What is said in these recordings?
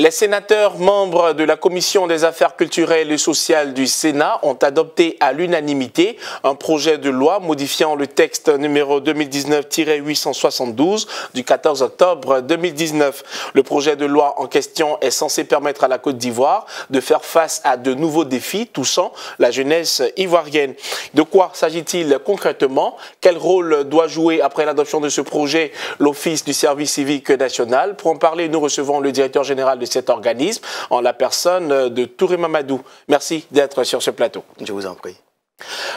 Les sénateurs membres de la Commission des affaires culturelles et sociales du Sénat ont adopté à l'unanimité un projet de loi modifiant le texte numéro 2019-872 du 14 octobre 2019. Le projet de loi en question est censé permettre à la Côte d'Ivoire de faire face à de nouveaux défis touchant la jeunesse ivoirienne. De quoi s'agit-il concrètement Quel rôle doit jouer après l'adoption de ce projet l'Office du service civique national Pour en parler, nous recevons le directeur général de cet organisme en la personne euh, de Touré Mamadou. Merci d'être sur ce plateau. Je vous en prie.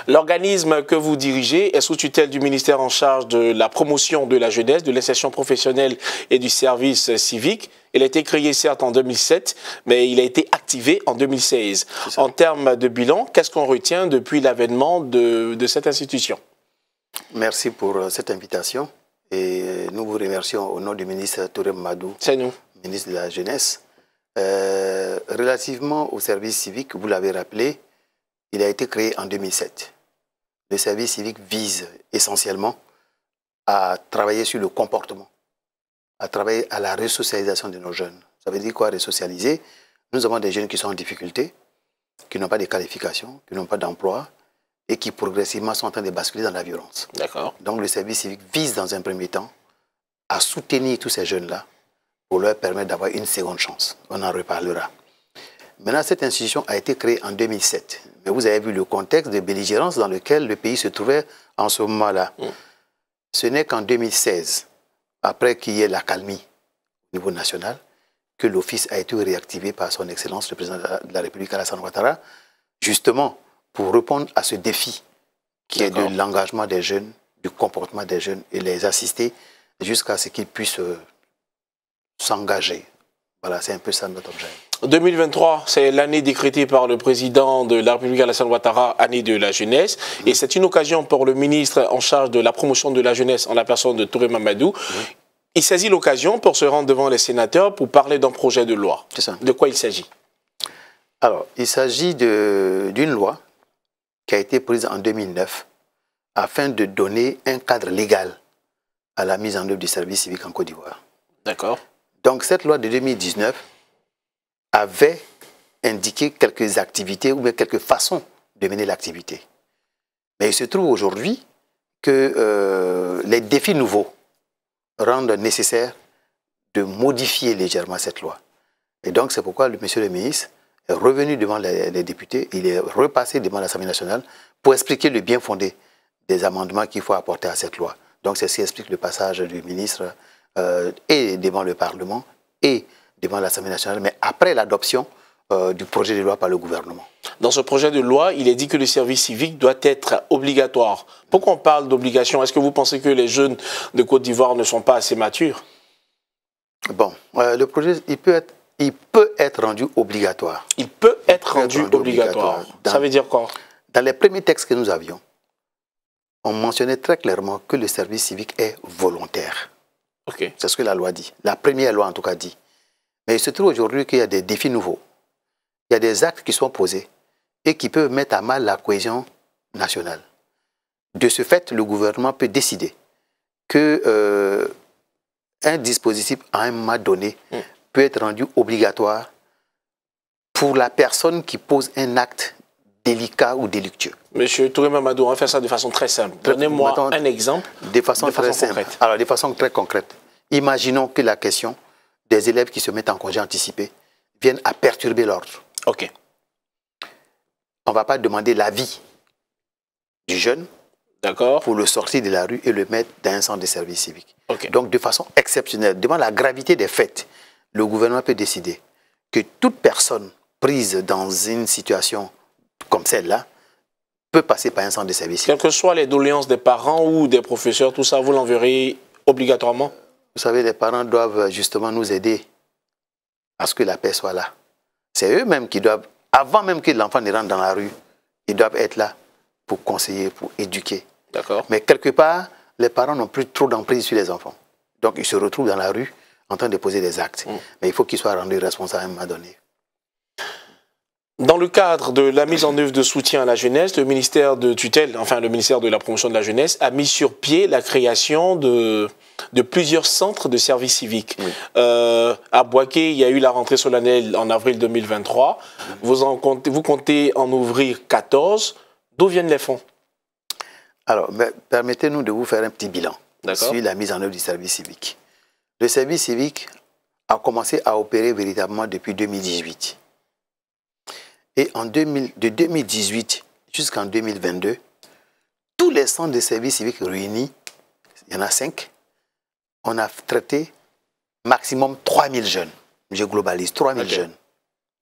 L'organisme que vous dirigez est sous tutelle du ministère en charge de la promotion de la jeunesse, de l'insertion professionnelle et du service civique. Il a été créé certes en 2007, mais il a été activé en 2016. En termes de bilan, qu'est-ce qu'on retient depuis l'avènement de, cette institution Merci pour euh, cette invitation et nous vous remercions au nom du ministre Touré Mamadou. C'est nous ministre de la Jeunesse. Euh, relativement au service civique, vous l'avez rappelé, il a été créé en 2007. Le service civique vise essentiellement à travailler sur le comportement, à travailler à la resocialisation de nos jeunes. Ça veut dire quoi, resocialiser Nous avons des jeunes qui sont en difficulté, qui n'ont pas de qualifications, qui n'ont pas d'emploi et qui progressivement sont en train de basculer dans la violence. D'accord. Donc le service civique vise dans un premier temps à soutenir tous ces jeunes-là pour leur permettre d'avoir une seconde chance. On en reparlera. Maintenant, cette institution a été créée en 2007. Mais vous avez vu le contexte de belligérance dans lequel le pays se trouvait en ce moment-là. Mm. Ce n'est qu'en 2016, après qu'il y ait calmie au niveau national, que l'office a été réactivé par son Excellence le Président de la République Alassane Ouattara, justement pour répondre à ce défi qui est de l'engagement des jeunes, du comportement des jeunes et les assister jusqu'à ce qu'ils puissent euh, s'engager. Voilà, c'est un peu ça notre objet. 2023, c'est l'année décrétée par le président de la République Alassane Ouattara, année de la jeunesse. Mm-hmm. Et c'est une occasion pour le ministre en charge de la promotion de la jeunesse en la personne de Touré Mamadou. Mm-hmm. Il saisit l'occasion pour se rendre devant les sénateurs pour parler d'un projet de loi. Ça. De quoi il s'agit Alors, il s'agit d'une loi qui a été prise en 2009 afin de donner un cadre légal à la mise en œuvre du service civique en Côte d'Ivoire. D'accord. Donc cette loi de 2019 avait indiqué quelques activités ou bien quelques façons de mener l'activité. Mais il se trouve aujourd'hui que euh, les défis nouveaux rendent nécessaire de modifier légèrement cette loi. Et donc c'est pourquoi le monsieur le ministre est revenu devant les, les députés, il est repassé devant l'Assemblée nationale pour expliquer le bien fondé des amendements qu'il faut apporter à cette loi. Donc c'est ce qui explique le passage du ministre euh, et devant le Parlement et devant l'Assemblée nationale, mais après l'adoption euh, du projet de loi par le gouvernement. Dans ce projet de loi, il est dit que le service civique doit être obligatoire. Pourquoi on parle d'obligation Est-ce que vous pensez que les jeunes de Côte d'Ivoire ne sont pas assez matures Bon, euh, le projet, il peut être il peut être rendu obligatoire. Il peut être, rendu, obligatoire. Ça veut dire quoi Dans les premiers textes que nous avions, on mentionnait très clairement que le service civique est volontaire. C'est ce que la loi dit. La première loi, en tout cas, dit. Mais il se trouve aujourd'hui qu'il y a des défis nouveaux. Il y a des actes qui sont posés et qui peuvent mettre à mal la cohésion nationale. De ce fait, le gouvernement peut décider que euh, un dispositif à un moment donné hmm. peut être rendu obligatoire pour la personne qui pose un acte délicat ou délictueux. Monsieur Touré Mamadou, on va faire ça de façon très simple. Donnez-moi un exemple de façon, très concrète. Alors, de façon très concrète, imaginons que la question des élèves qui se mettent en congé anticipé viennent à perturber l'ordre. OK. On ne va pas demander l'avis du jeune D'accord. pour le sortir de la rue et le mettre dans un centre de service civique. Ok. Donc, de façon exceptionnelle, devant la gravité des faits, le gouvernement peut décider que toute personne prise dans une situation comme celle-là peut passer par un centre de service. Quelles que soient les doléances des parents ou des professeurs, tout ça, vous l'enverrez obligatoirement Vous savez, les parents doivent justement nous aider à ce que la paix soit là. C'est eux-mêmes qui doivent, avant même que l'enfant ne rentre dans la rue, ils doivent être là pour conseiller, pour éduquer. D'accord. Mais quelque part, les parents n'ont plus trop d'emprise sur les enfants. Donc, ils se retrouvent dans la rue en train de poser des actes. Mmh. Mais il faut qu'ils soient rendus responsables à un donné. Dans le cadre de la mise en œuvre de soutien à la jeunesse, le ministère de tutelle, enfin le ministère de la promotion de la jeunesse, a mis sur pied la création de, plusieurs centres de services civiques. Euh, à Boaké, il y a eu la rentrée solennelle en avril 2023. Vous, comptez, vous comptez en ouvrir 14. D'où viennent les fonds Alors, ben, permettez-nous de vous faire un petit bilan sur la mise en œuvre du service civique. Le service civique a commencé à opérer véritablement depuis 2018 et en de 2018 jusqu'en 2022, tous les centres de services civiques réunis, il y en a cinq, on a traité maximum 3000 jeunes. Je globalise 3 000 jeunes.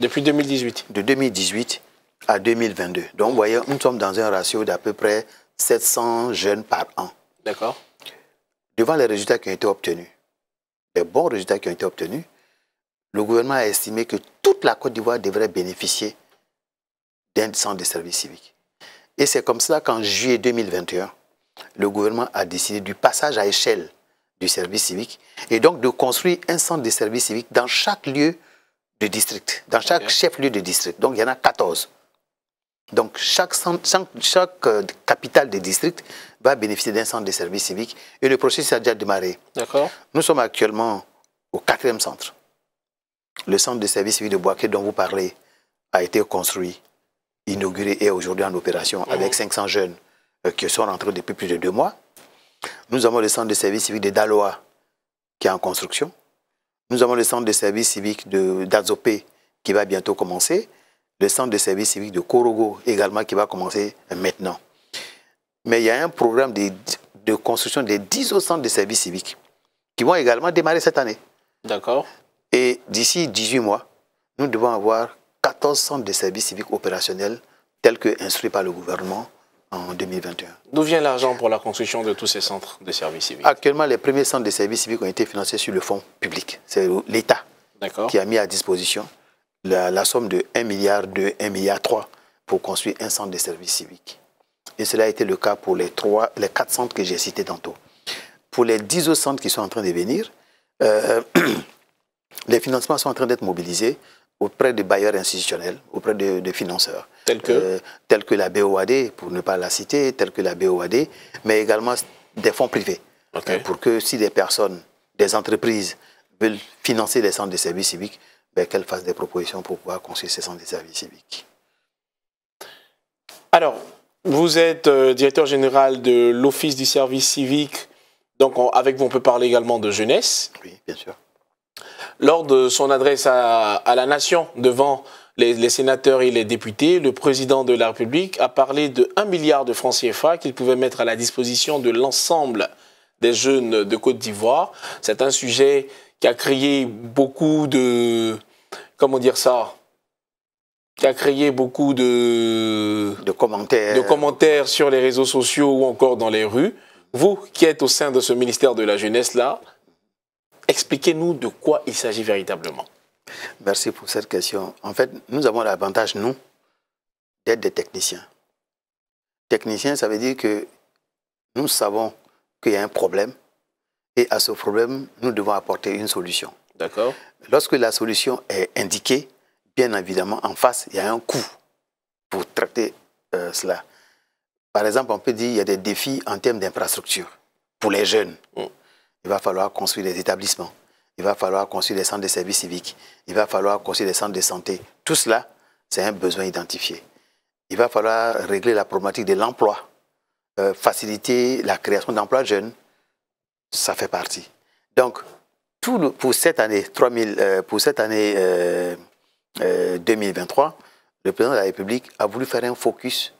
Depuis 2018 De 2018 à 2022. Donc, vous voyez, nous sommes dans un ratio d'à peu près 700 jeunes par an. D'accord. Devant les résultats qui ont été obtenus, les bons résultats qui ont été obtenus, le gouvernement a estimé que toute la Côte d'Ivoire devrait bénéficier d'un centre de service civique. Et c'est comme ça qu'en juillet 2021, le gouvernement a décidé du passage à échelle du service civique et donc de construire un centre de service civique dans chaque lieu de district, dans chaque chef-lieu de district. Donc il y en a 14. Donc chaque, chaque, euh, capitale de district va bénéficier d'un centre de service civique et le processus a déjà démarré. Nous sommes actuellement au quatrième centre. Le centre de service civique de Boaké dont vous parlez a été construit inauguré et aujourd'hui en opération avec 500 jeunes euh, qui sont rentrés depuis plus de deux mois. Nous avons le centre de service civique de Daloa qui est en construction. Nous avons le centre de service civique d'Azopé qui va bientôt commencer. Le centre de service civique de Korogo également qui va commencer maintenant. Mais il y a un programme de, de construction des 10 autres centres de service civique qui vont également démarrer cette année. D'accord. Et d'ici 18 mois, nous devons avoir 14 centres de services civiques opérationnels tels que instruits par le gouvernement en 2021. D'où vient l'argent pour la construction de tous ces centres de services civiques Actuellement, les premiers centres de services civiques ont été financés sur le fonds public. C'est l'État qui a mis à disposition la, somme de 1 milliard de 1 milliard pour construire un centre de services civiques. Et cela a été le cas pour les, trois, les quatre centres que j'ai cités tantôt. Pour les 10 autres centres qui sont en train de venir, euh, les financements sont en train d'être mobilisés auprès des bailleurs institutionnels, auprès des, financeurs. Tels que euh, Tels que la BOAD, pour ne pas la citer, tels que la BOAD, mais également des fonds privés. Hein, pour que si des personnes, des entreprises veulent financer les centres de services civiques, ben, qu'elles fassent des propositions pour pouvoir construire ces centres de services civiques. Alors, vous êtes euh, directeur général de l'Office du service civique, donc avec vous on peut parler également de jeunesse. Oui, bien sûr. Lors de son adresse à, la nation devant les, sénateurs et les députés, le président de la République a parlé de 1 milliard de francs CFA qu'il pouvait mettre à la disposition de l'ensemble des jeunes de Côte d'Ivoire. C'est un sujet qui a créé beaucoup de... Comment dire ça qui a créé beaucoup de, commentaires. de commentaires sur les réseaux sociaux ou encore dans les rues. Vous qui êtes au sein de ce ministère de la Jeunesse-là, Expliquez-nous de quoi il s'agit véritablement. Merci pour cette question. En fait, nous avons l'avantage, nous, d'être des techniciens. Technicien, ça veut dire que nous savons qu'il y a un problème et à ce problème, nous devons apporter une solution. D'accord. Lorsque la solution est indiquée, bien évidemment, en face, il y a un coût pour traiter euh, cela. Par exemple, on peut dire qu'il y a des défis en termes d'infrastructure pour les jeunes. Mm il va falloir construire des établissements, il va falloir construire des centres de services civiques, il va falloir construire des centres de santé. Tout cela, c'est un besoin identifié. Il va falloir régler la problématique de l'emploi, euh, faciliter la création d'emplois jeunes, ça fait partie. Donc, pour cette année, 3000, euh, pour cette 2023, euh, le président de la République a voulu faire un focus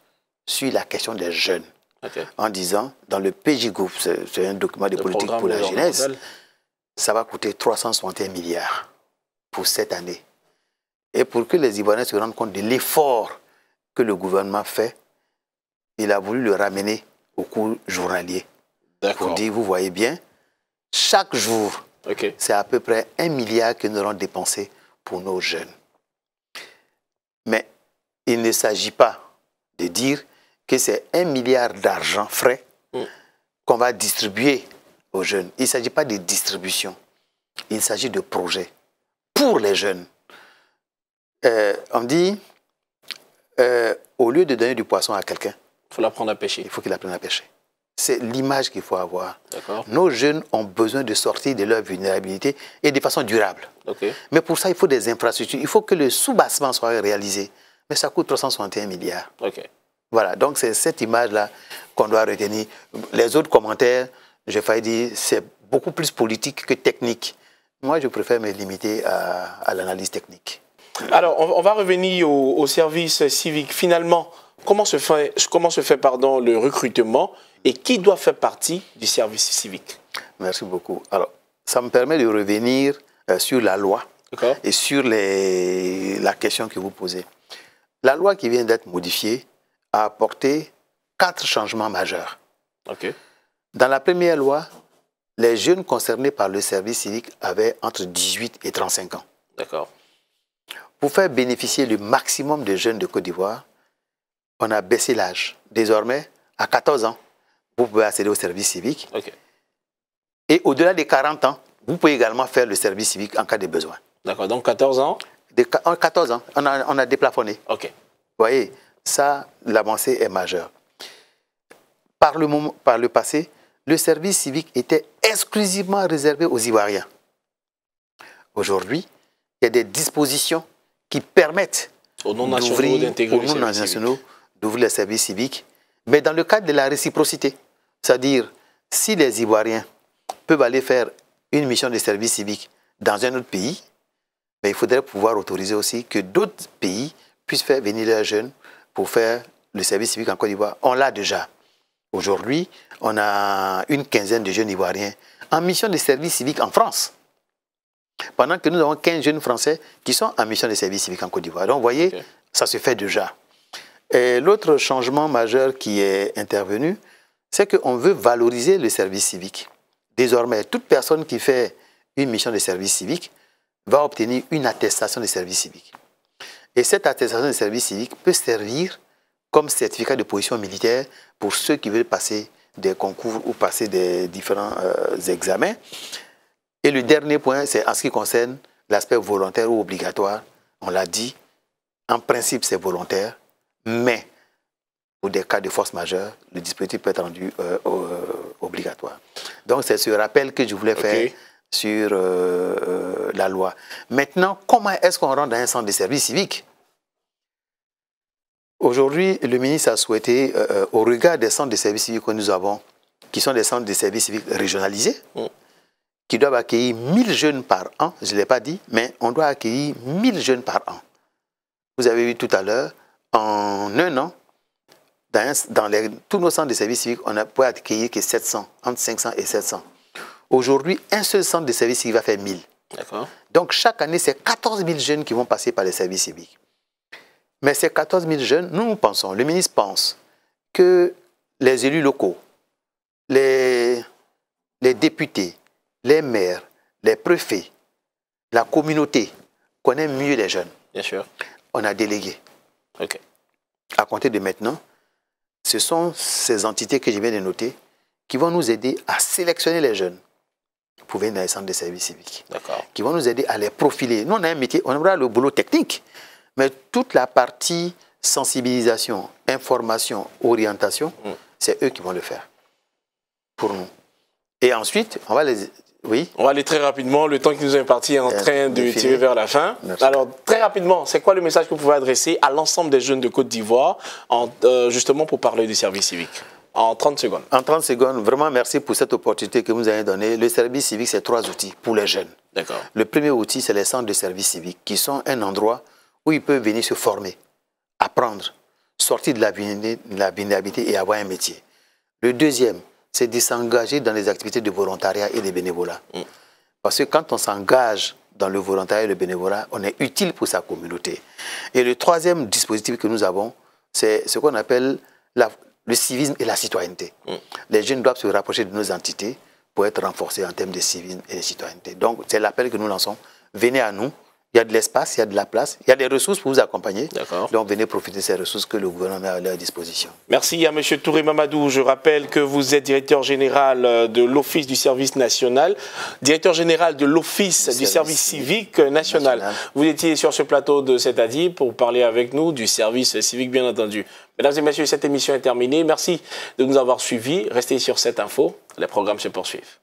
sur la question des jeunes en disant, dans le Group, c'est un document de politique pour la jeunesse, ça va coûter 361 milliards pour cette année. Et pour que les Ivoiriens se rendent compte de l'effort que le gouvernement fait, il a voulu le ramener au cours journalier. Pour dire, vous voyez bien, chaque jour, c'est à peu près un milliard que nous allons dépenser pour nos jeunes. Mais il ne s'agit pas de dire que c'est un milliard d'argent frais mm. qu'on va distribuer aux jeunes. Il ne s'agit pas de distribution, il s'agit de projets pour les jeunes. Euh, on dit, euh, au lieu de donner du poisson à quelqu'un, il faut l'apprendre à pêcher. Il faut qu'il apprenne à pêcher. C'est l'image qu'il faut avoir. Nos jeunes ont besoin de sortir de leur vulnérabilité et de façon durable. Mais pour ça, il faut des infrastructures. Il faut que le sous-bassement soit réalisé. Mais ça coûte 361 milliards. Voilà, donc c'est cette image-là qu'on doit retenir. Les autres commentaires, j'ai failli dire, c'est beaucoup plus politique que technique. Moi, je préfère me limiter à, l'analyse technique. Alors, on, va revenir au, service civique. Finalement, comment se fait, comment se fait pardon, le recrutement et qui doit faire partie du service civique Merci beaucoup. Alors, ça me permet de revenir euh, sur la loi et sur les, la question que vous posez. La loi qui vient d'être modifiée a apporté quatre changements majeurs. Dans la première loi, les jeunes concernés par le service civique avaient entre 18 et 35 ans. D'accord. Pour faire bénéficier le maximum de jeunes de Côte d'Ivoire, on a baissé l'âge. Désormais, à 14 ans, vous pouvez accéder au service civique. Et au-delà des 40 ans, vous pouvez également faire le service civique en cas de besoin. D'accord, donc 14 ans 14 ans, on a, on a déplafonné. OK. Vous voyez, ça, l'avancée est majeure. Par le, passé, le service civique était exclusivement réservé aux Ivoiriens. Aujourd'hui, il y a des dispositions qui permettent aux non-nationaux d'ouvrir le service civique, mais dans le cadre de la réciprocité. C'est-à-dire, si les Ivoiriens peuvent aller faire une mission de service civique dans un autre pays, ben, il faudrait pouvoir autoriser aussi que d'autres pays puissent faire venir leurs jeunes pour faire le service civique en Côte d'Ivoire. On l'a déjà. Aujourd'hui, on a une quinzaine de jeunes Ivoiriens en mission de service civique en France. Pendant que nous avons 15 jeunes Français qui sont en mission de service civique en Côte d'Ivoire. Donc, vous voyez, ça se fait déjà. L'autre changement majeur qui est intervenu, c'est qu'on veut valoriser le service civique. Désormais, toute personne qui fait une mission de service civique va obtenir une attestation de service civique. Et cette attestation de service civique peut servir comme certificat de position militaire pour ceux qui veulent passer des concours ou passer des différents euh, examens. Et le dernier point, c'est en ce qui concerne l'aspect volontaire ou obligatoire. On l'a dit, en principe, c'est volontaire, mais pour des cas de force majeure, le dispositif peut être rendu euh, euh, obligatoire. Donc, c'est ce rappel que je voulais faire sur euh, euh, la loi. Maintenant, comment est-ce qu'on rentre dans un centre de service civique Aujourd'hui, le ministre a souhaité, euh, au regard des centres de service civique que nous avons, qui sont des centres de service civique régionalisés, mm. qui doivent accueillir 1000 jeunes par an, je ne l'ai pas dit, mais on doit accueillir 1000 jeunes par an. Vous avez vu tout à l'heure, en un an, dans, tous nos centres de service civique, on a pu accueillir que 700, entre 500 et 700. Aujourd'hui, un seul centre de service civique va faire 1000. Donc chaque année, c'est 14 000 jeunes qui vont passer par les services civiques. Mais ces 14 000 jeunes, nous, nous pensons, le ministre pense que les élus locaux, les, députés, les maires, les préfets, la communauté connaît mieux les jeunes. Bien sûr. On a délégué. OK. À compter de maintenant, ce sont ces entités que je viens de noter qui vont nous aider à sélectionner les jeunes venir dans les centres de services civiques. Qui vont nous aider à les profiler. Nous, on a un métier, on aura le boulot technique, mais toute la partie sensibilisation, information, orientation, mm. c'est eux qui vont le faire pour nous. Et ensuite, on va les oui. On va aller très rapidement. Le temps qui nous est imparti est en euh, train de tirer vers la fin. Alors, très rapidement, c'est quoi le message que vous pouvez adresser à l'ensemble des jeunes de Côte d'Ivoire, euh, justement pour parler du service civique en 30 secondes. En 30 secondes, vraiment merci pour cette opportunité que vous avez donnée. Le service civique, c'est trois outils pour les jeunes. D'accord. Le premier outil, c'est les centres de service civique, qui sont un endroit où ils peuvent venir se former, apprendre, sortir de la vulnérabilité et avoir un métier. Le deuxième, c'est de s'engager dans les activités de volontariat et de bénévolat. Mm. Parce que quand on s'engage dans le volontariat et le bénévolat, on est utile pour sa communauté. Et le troisième dispositif que nous avons, c'est ce qu'on appelle la, le civisme et la citoyenneté. Mm. Les jeunes doivent se rapprocher de nos entités pour être renforcés en termes de civisme et de citoyenneté. Donc, c'est l'appel que nous lançons. Venez à nous, il y a de l'espace, il y a de la place, il y a des ressources pour vous accompagner. Donc venez profiter de ces ressources que le gouvernement a à leur disposition. Merci à M. Touré Mamadou. Je rappelle que vous êtes directeur général euh, de l'Office du service national, directeur général de l'Office du, service, civique national. Vous étiez sur ce plateau de cet ADI pour parler avec nous du service civique, bien entendu. Mesdames et messieurs, cette émission est terminée. Merci de nous avoir suivis. Restez sur cette info. Les programmes se poursuivent.